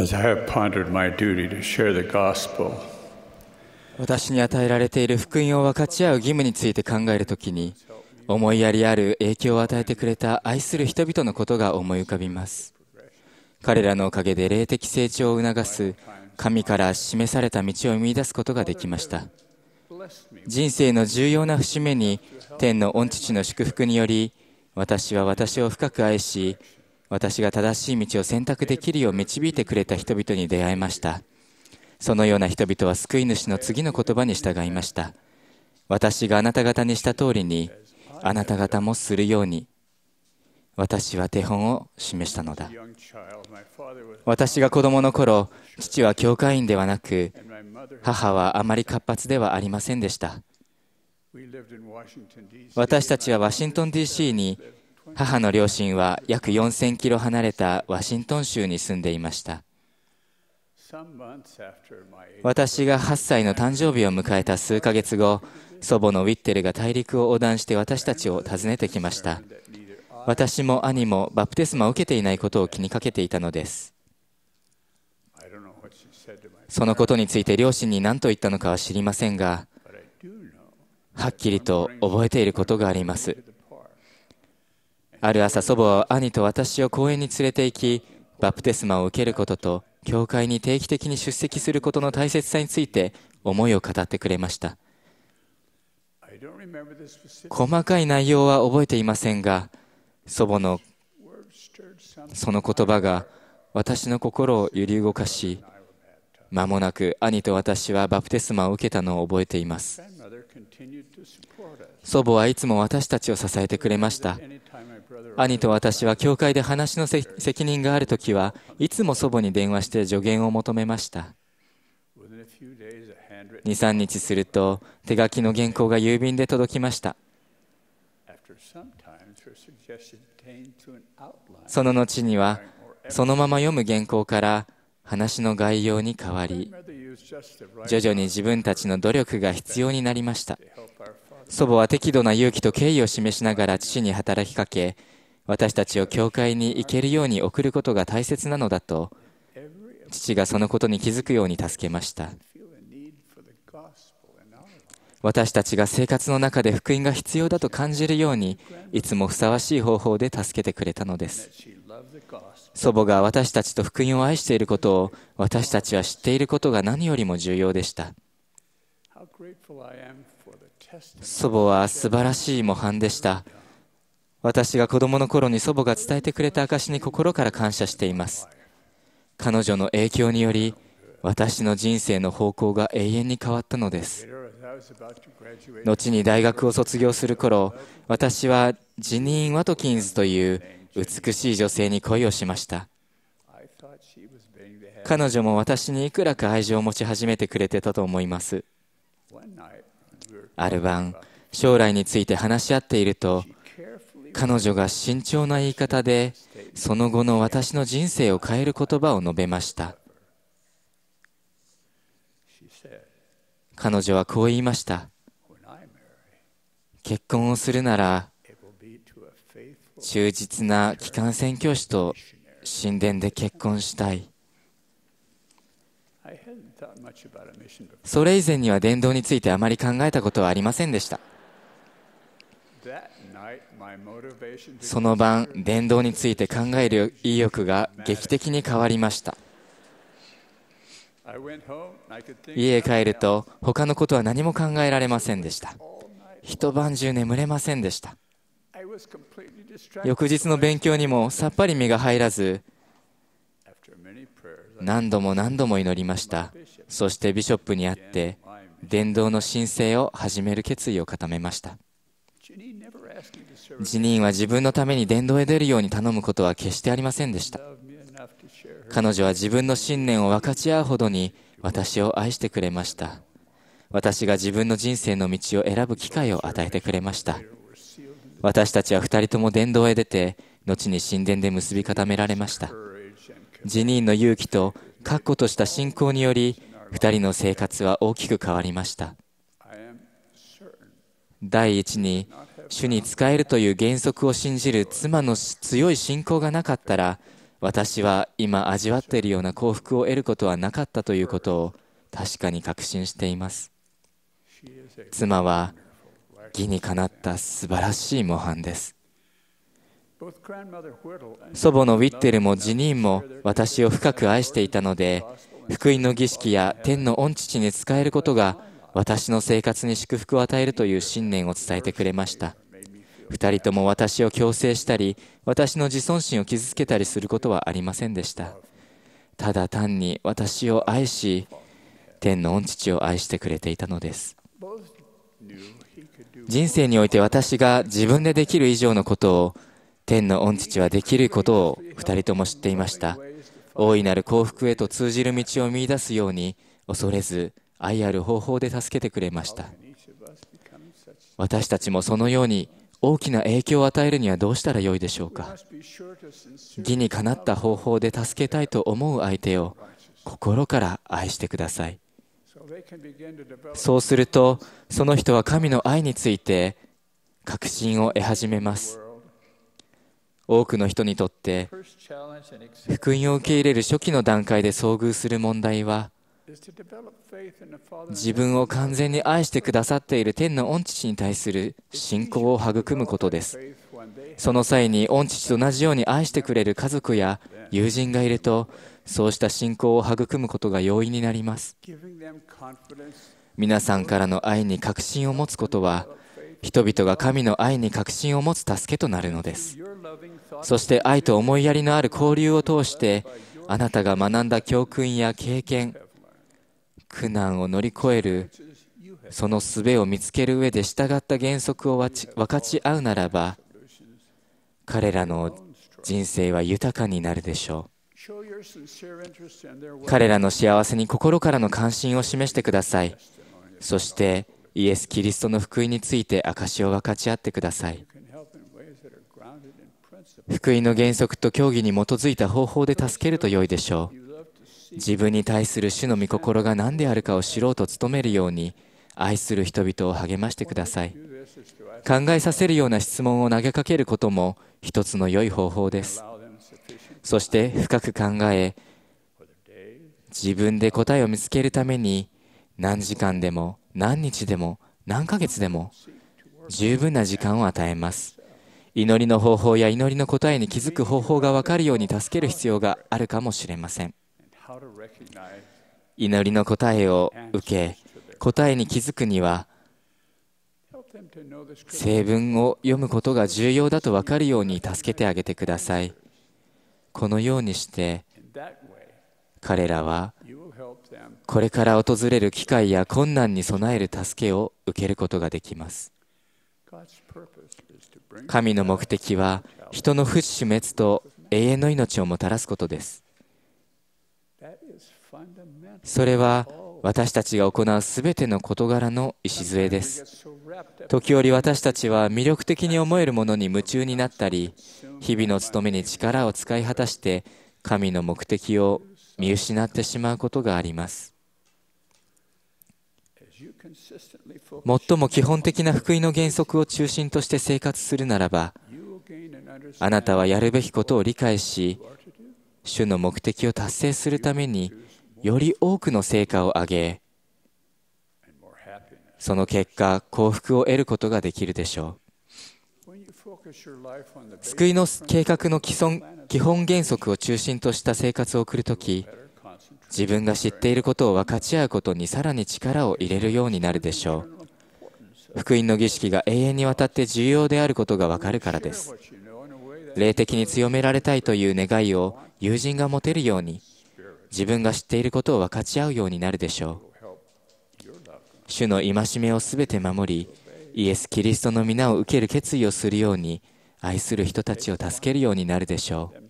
As I have pondered my duty to share the gospel, 私に与えられている福音を分かち合う義務について考えるときに、思いやりある影響を与えてくれた愛する人々のことが思い浮かびます。彼らのおかげで霊的成長を促す、神から示された道を見出すことができました。人生の重要な節目に、天の御父の祝福により、私は私を深く愛し、私が正しい道を選択できるよう導いてくれた人々に出会いましたそのような人々は救い主の次の言葉に従いました私があなた方にした通りにあなた方もするように私は手本を示したのだ私が子供の頃父は教会員ではなく母はあまり活発ではありませんでした私たちはワシントン DC に母の両親は約4000キロ離れたワシントン州に住んでいました私が8歳の誕生日を迎えた数ヶ月後祖母のウィッテルが大陸を横断して私たちを訪ねてきました私も兄もバプテスマを受けていないことを気にかけていたのですそのことについて両親に何と言ったのかは知りませんがはっきりと覚えていることがありますある朝祖母は兄と私を公園に連れて行きバプテスマを受けることと教会に定期的に出席することの大切さについて思いを語ってくれました細かい内容は覚えていませんが祖母のその言葉が私の心を揺り動かし間もなく兄と私はバプテスマを受けたのを覚えています祖母はいつも私たちを支えてくれました兄と私は教会で話の責任があるときはいつも祖母に電話して助言を求めました23日すると手書きの原稿が郵便で届きましたその後にはそのまま読む原稿から話の概要に変わり徐々に自分たちの努力が必要になりました祖母は適度な勇気と敬意を示しながら父に働きかけ私たちを教会に行けるように送ることが大切なのだと父がそのことに気づくように助けました私たちが生活の中で福音が必要だと感じるようにいつもふさわしい方法で助けてくれたのです祖母が私たちと福音を愛していることを私たちは知っていることが何よりも重要でした祖母は素晴らしい模範でした。私が子供の頃に祖母が伝えてくれた証に心から感謝しています。彼女の影響により、私の人生の方向が永遠に変わったのです。後に大学を卒業する頃、私はジニーン・ワトキンズという美しい女性に恋をしました。彼女も私にいくらか愛情を持ち始めてくれてたと思います。ある晩、将来について話し合っていると、彼女が慎重な言い方で、その後の私の人生を変える言葉を述べました。彼女はこう言いました。結婚をするなら、忠実な機関宣教師と神殿で結婚したい。それ以前には伝道についてあまり考えたことはありませんでした。その晩伝道について考える意欲が劇的に変わりました家へ帰ると他のことは何も考えられませんでした一晩中眠れませんでした翌日の勉強にもさっぱり身が入らず何度も何度も祈りましたそしてビショップに会って伝道の申請を始める決意を固めました辞任は自分のために伝道へ出るように頼むことは決してありませんでした。彼女は自分の信念を分かち合うほどに私を愛してくれました。私が自分の人生の道を選ぶ機会を与えてくれました。私たちは2人とも殿堂へ出て、後に神殿で結び固められました。辞任の勇気と確固とした信仰により、2人の生活は大きく変わりました。第一に、主に仕えるという原則を信じる妻の強い信仰がなかったら私は今味わっているような幸福を得ることはなかったということを確かに確信しています妻は義にかなった素晴らしい模範です祖母のウィッテルもジニーンも私を深く愛していたので福音の儀式や天の御父に仕えることが私の生活に祝福を与えるという信念を伝えてくれました。2人とも私を強制したり、私の自尊心を傷つけたりすることはありませんでした。ただ単に私を愛し、天の御父を愛してくれていたのです。人生において私が自分でできる以上のことを、天の御父はできることを2人とも知っていました。大いなる幸福へと通じる道を見いだすように、恐れず、愛ある方法で助けてくれました私たちもそのように大きな影響を与えるにはどうしたらよいでしょうか義にかなった方法で助けたいと思う相手を心から愛してくださいそうするとその人は神の愛について確信を得始めます多くの人にとって福音を受け入れる初期の段階で遭遇する問題は自分を完全に愛してくださっている天の御父に対する信仰を育むことですその際に御父と同じように愛してくれる家族や友人がいるとそうした信仰を育むことが容易になります皆さんからの愛に確信を持つことは人々が神の愛に確信を持つ助けとなるのですそして愛と思いやりのある交流を通してあなたが学んだ教訓や経験苦難を乗り越えるその術を見つける上で従った原則を分かち合うならば彼らの人生は豊かになるでしょう彼らの幸せに心からの関心を示してくださいそしてイエス・キリストの福音について証を分かち合ってください福音の原則と教義に基づいた方法で助けると良いでしょう自分に対する主の御心が何であるかを知ろうと努めるように愛する人々を励ましてください考えさせるような質問を投げかけることも一つの良い方法ですそして深く考え自分で答えを見つけるために何時間でも何日でも何ヶ月でも十分な時間を与えます祈りの方法や祈りの答えに気づく方法が分かるように助ける必要があるかもしれません祈りの答えを受け答えに気づくには成分を読むことが重要だと分かるように助けてあげてくださいこのようにして彼らはこれから訪れる機会や困難に備える助けを受けることができます神の目的は人の不死滅と永遠の命をもたらすことですそれは私たちが行うすべての事柄の礎です。時折私たちは魅力的に思えるものに夢中になったり、日々の務めに力を使い果たして、神の目的を見失ってしまうことがあります。最も基本的な福音の原則を中心として生活するならば、あなたはやるべきことを理解し、主の目的を達成するためにより多くの成果を上げ、その結果、幸福を得ることができるでしょう。救いの計画の基本原則を中心とした生活を送るとき、自分が知っていることを分かち合うことにさらに力を入れるようになるでしょう。福音の儀式が永遠にわたって重要であることが分かるからです。霊的に強められたいという願いを友人が持てるように、自分が知っていることを分かち合うようになるでしょう。主の戒めをすべて守り、イエス・キリストの皆を受ける決意をするように、愛する人たちを助けるようになるでしょう。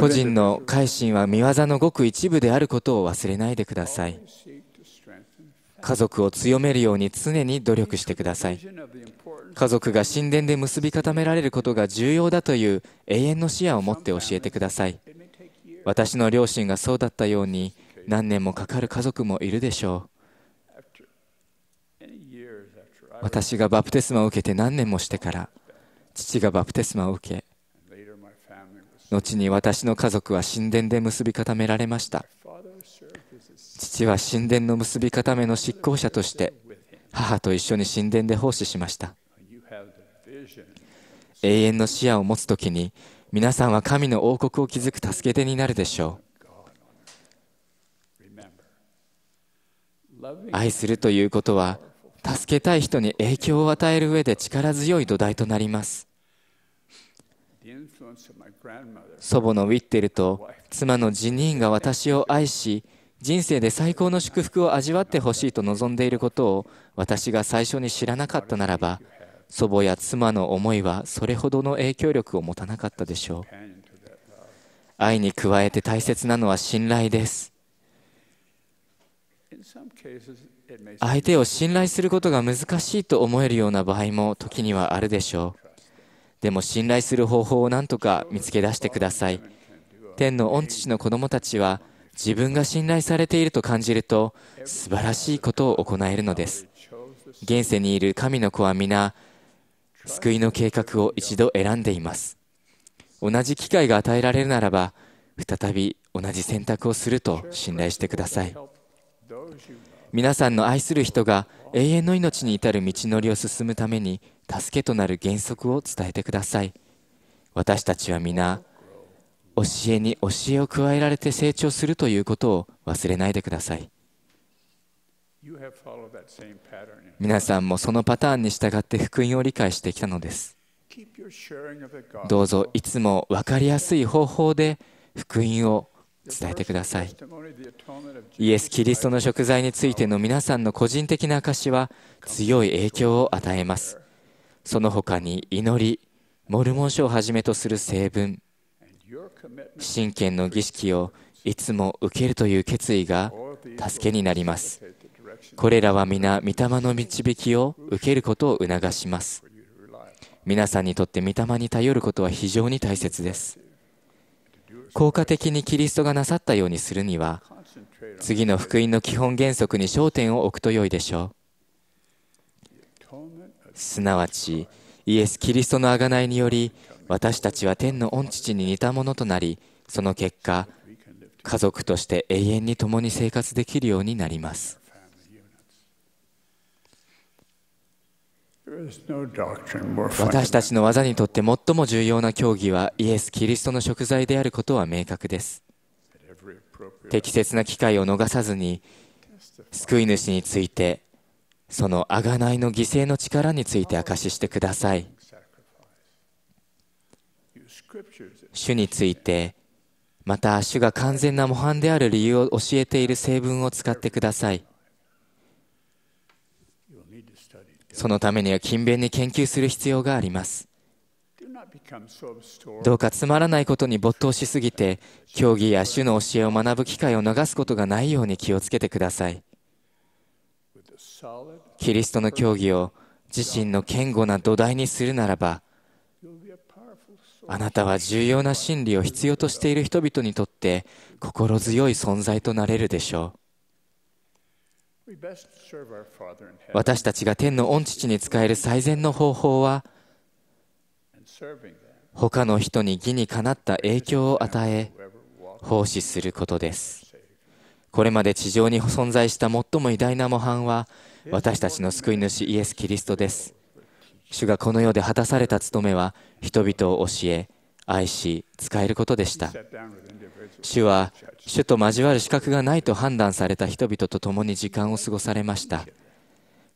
個人の改心は見業のごく一部であることを忘れないでください。家族を強めるように常に努力してください。家族が神殿で結び固められることが重要だという永遠の視野を持って教えてください私の両親がそうだったように何年もかかる家族もいるでしょう私がバプテスマを受けて何年もしてから父がバプテスマを受け後に私の家族は神殿で結び固められました父は神殿の結び固めの執行者として母と一緒に神殿で奉仕しました永遠の視野を持つときに、皆さんは神の王国を築く助け手になるでしょう。愛するということは、助けたい人に影響を与える上で力強い土台となります。祖母のウィッテルと妻のジニーンが私を愛し、人生で最高の祝福を味わってほしいと望んでいることを私が最初に知らなかったならば、祖母や妻の思いはそれほどの影響力を持たなかったでしょう愛に加えて大切なのは信頼です相手を信頼することが難しいと思えるような場合も時にはあるでしょうでも信頼する方法を何とか見つけ出してください天の御父の子供たちは自分が信頼されていると感じると素晴らしいことを行えるのです現世にいる神の子は皆救いの計画を一度選んでいます同じ機会が与えられるならば再び同じ選択をすると信頼してください皆さんの愛する人が永遠の命に至る道のりを進むために助けとなる原則を伝えてください私たちは皆教えに教えを加えられて成長するということを忘れないでください皆さんもそのパターンに従って福音を理解してきたのです。どうぞいつも分かりやすい方法で福音を伝えてください。イエス・キリストの食材についての皆さんの個人的な証は強い影響を与えます。その他に祈り、モルモン書をはじめとする成文、神権の儀式をいつも受けるという決意が助けになります。これらは皆、御霊の導きを受けることを促します。皆さんにとって御霊に頼ることは非常に大切です。効果的にキリストがなさったようにするには、次の福音の基本原則に焦点を置くとよいでしょう。すなわち、イエス・キリストの贖いにより、私たちは天の御父に似たものとなり、その結果、家族として永遠に共に生活できるようになります。私たちの技にとって最も重要な教義はイエス・キリストの食材であることは明確です。適切な機会を逃さずに、救い主について、その贖いの犠牲の力について証ししてください。主について、また主が完全な模範である理由を教えている成分を使ってください。そのためには勤勉に研究する必要があります。どうかつまらないことに没頭しすぎて、教義や主の教えを学ぶ機会を逃すことがないように気をつけてください。キリストの教義を自身の堅固な土台にするならば、あなたは重要な真理を必要としている人々にとって心強い存在となれるでしょう。私たちが天の御父に仕える最善の方法は他の人に義にかなった影響を与え奉仕することですこれまで地上に存在した最も偉大な模範は私たちの救い主イエス・キリストです主がこの世で果たされた務めは人々を教え愛し、使えることでした。主は、主と交わる資格がないと判断された人々と共に時間を過ごされました。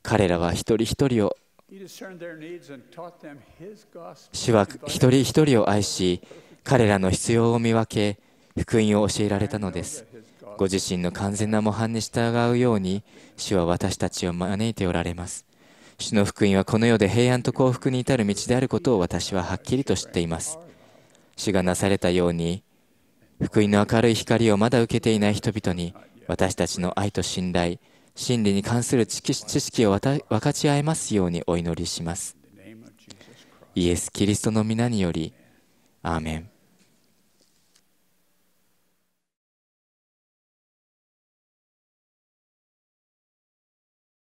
彼らは一人一人を、主は一人一人を愛し、彼らの必要を見分け、福音を教えられたのです。ご自身の完全な模範に従うように、主は私たちを招いておられます。主の福音はこの世で平安と幸福に至る道であることを私ははっきりと知っています。主がなされたように、福音の明るい光をまだ受けていない人々に、私たちの愛と信頼、真理に関する知識を分かち合えますようにお祈りします。イエス・キリストの皆により、アーメン。